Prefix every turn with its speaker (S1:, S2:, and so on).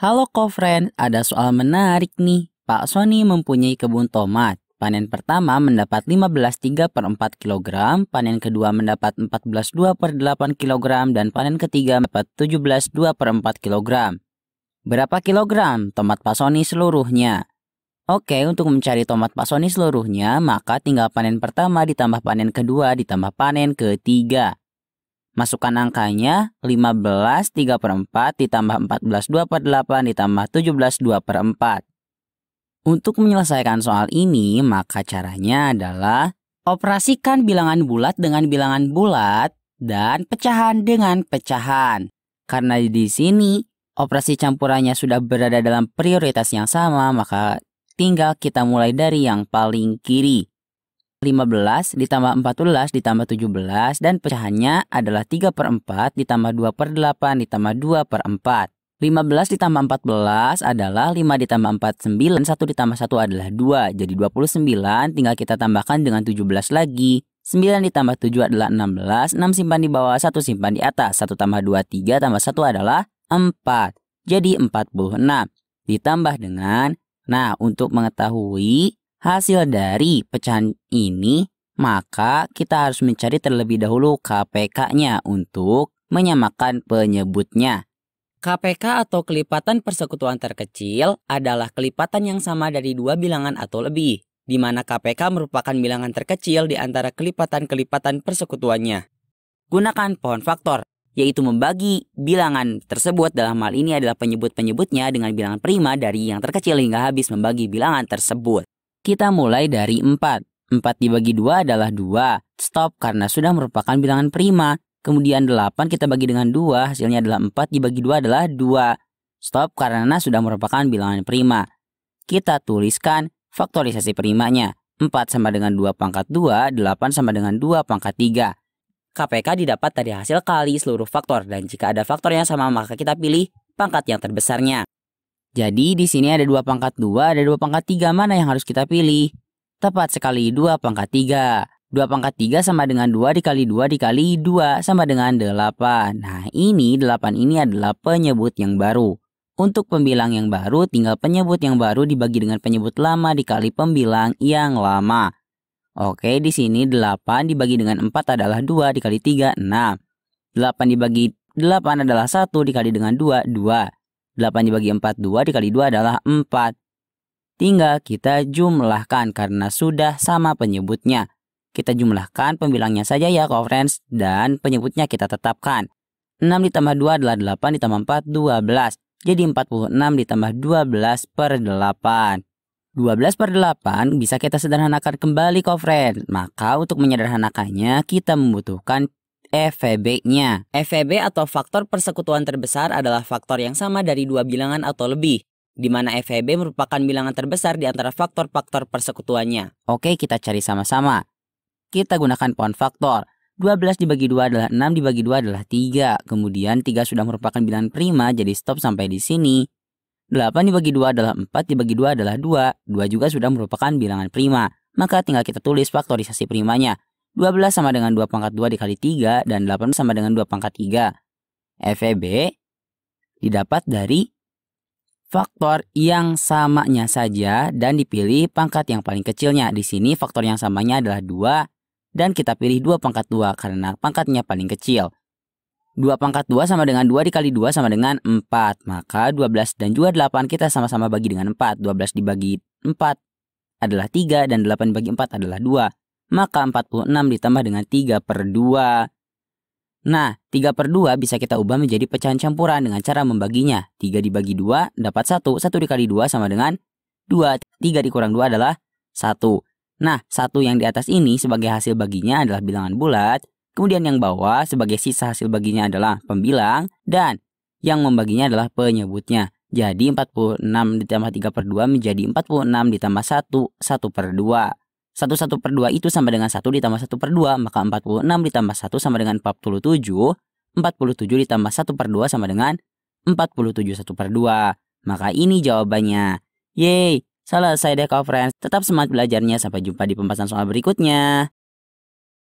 S1: Halo kofren, ada soal menarik nih. Pak Sony mempunyai kebun tomat. Panen pertama mendapat 15,3 per 4 kg, panen kedua mendapat 14,2 per 8 kg, dan panen ketiga mendapat 17,2 per 4 kg. Berapa kilogram tomat Pak Sony seluruhnya? Oke, untuk mencari tomat Pak Sony seluruhnya, maka tinggal panen pertama ditambah panen kedua ditambah panen ketiga. Masukkan angkanya 15 3 per 4 ditambah 14 2 per 8 ditambah 17 2 per 4. Untuk menyelesaikan soal ini, maka caranya adalah operasikan bilangan bulat dengan bilangan bulat dan pecahan dengan pecahan. Karena di sini operasi campurannya sudah berada dalam prioritas yang sama, maka tinggal kita mulai dari yang paling kiri. 15 ditambah 14 ditambah 17 dan pecahannya adalah 3 per 4 ditambah 2 per 8 ditambah 2 per 4. 15 ditambah 14 adalah 5 ditambah 4, 9, 1 ditambah 1 adalah 2, jadi 29 tinggal kita tambahkan dengan 17 lagi. 9 ditambah 7 adalah 16, 6 simpan di bawah, 1 simpan di atas, 1 tambah 2, 3 tambah 1 adalah 4, jadi 46. Ditambah dengan, nah untuk mengetahui hasil dari pecahan ini, maka kita harus mencari terlebih dahulu KPK-nya untuk menyamakan penyebutnya. KPK atau kelipatan persekutuan terkecil adalah kelipatan yang sama dari dua bilangan atau lebih, di mana KPK merupakan bilangan terkecil di antara kelipatan-kelipatan persekutuannya. Gunakan pohon faktor, yaitu membagi bilangan tersebut dalam hal ini adalah penyebut-penyebutnya dengan bilangan prima dari yang terkecil hingga habis membagi bilangan tersebut. Kita mulai dari 4. 4 dibagi 2 adalah 2. Stop karena sudah merupakan bilangan prima. Kemudian 8 kita bagi dengan 2, hasilnya adalah 4 dibagi 2 adalah 2. Stop karena sudah merupakan bilangan prima. Kita tuliskan faktorisasi primanya. 4 sama dengan 2 pangkat 2, 8 sama dengan 2 pangkat 3. KPK didapat dari hasil kali seluruh faktor dan jika ada faktor yang sama maka kita pilih pangkat yang terbesarnya. Jadi di sini ada dua pangkat 2, ada dua pangkat 3 mana yang harus kita pilih? Tepat sekali 2 pangkat 3. 2 pangkat 3 sama dengan 2 dikali 2 dikali 2 sama dengan 8. Nah ini 8 ini adalah penyebut yang baru. Untuk pembilang yang baru tinggal penyebut yang baru dibagi dengan penyebut lama dikali pembilang yang lama. Oke di sini 8 dibagi dengan 4 adalah 2 dikali 3 6. 8 dibagi 8 adalah 1 dikali dengan 2 2. 8 dibagi 4, 2 dikali 2 adalah 4. Tinggal kita jumlahkan karena sudah sama penyebutnya. Kita jumlahkan pembilangnya saja ya, conference, dan penyebutnya kita tetapkan. 6 ditambah 2 adalah 8 ditambah 4 12. Jadi 46 ditambah 12 per 8. 12 per 8 bisa kita sederhanakan kembali kofren. Maka untuk menyederhanakannya kita membutuhkan fvb e nya FVB e atau faktor persekutuan terbesar adalah faktor yang sama dari dua bilangan atau lebih, di mana FVB e merupakan bilangan terbesar di antara faktor-faktor persekutuannya. Oke, kita cari sama-sama. Kita gunakan pohon faktor. 12 dibagi 2 adalah 6 dibagi 2 adalah 3. Kemudian 3 sudah merupakan bilangan prima, jadi stop sampai di sini. 8 dibagi 2 adalah 4 dibagi 2 adalah 2. 2 juga sudah merupakan bilangan prima. Maka tinggal kita tulis faktorisasi primanya. 12 sama dengan 2 pangkat 2 dikali 3 dan 8 sama dengan 2 pangkat 3. FEB didapat dari faktor yang samanya saja dan dipilih pangkat yang paling kecilnya. Di sini faktor yang samanya adalah 2 dan kita pilih 2 pangkat 2 karena pangkatnya paling kecil. 2 pangkat 2 sama dengan 2 dikali 2 sama dengan 4. Maka 12 dan juga 8 kita sama-sama bagi dengan 4. 12 dibagi 4 adalah 3 dan 8 dibagi 4 adalah 2 maka 46 ditambah dengan 3 per 2. Nah, 3 per 2 bisa kita ubah menjadi pecahan campuran dengan cara membaginya. 3 dibagi 2 dapat 1, 1 dikali 2 sama dengan 2, 3 dikurang 2 adalah 1. Nah, 1 yang di atas ini sebagai hasil baginya adalah bilangan bulat, kemudian yang bawah sebagai sisa hasil baginya adalah pembilang, dan yang membaginya adalah penyebutnya. Jadi 46 ditambah 3 per 2 menjadi 46 ditambah 1, 1 per 2. 1 1 per 2 itu sama dengan 1 ditambah 1 per 2, maka 46 ditambah 1 sama dengan 47, 47 ditambah 1 per 2 sama dengan 47 1 per 2. Maka ini jawabannya. Yeay, selesai deh kau friends. Tetap semangat belajarnya, sampai jumpa di pembahasan soal berikutnya.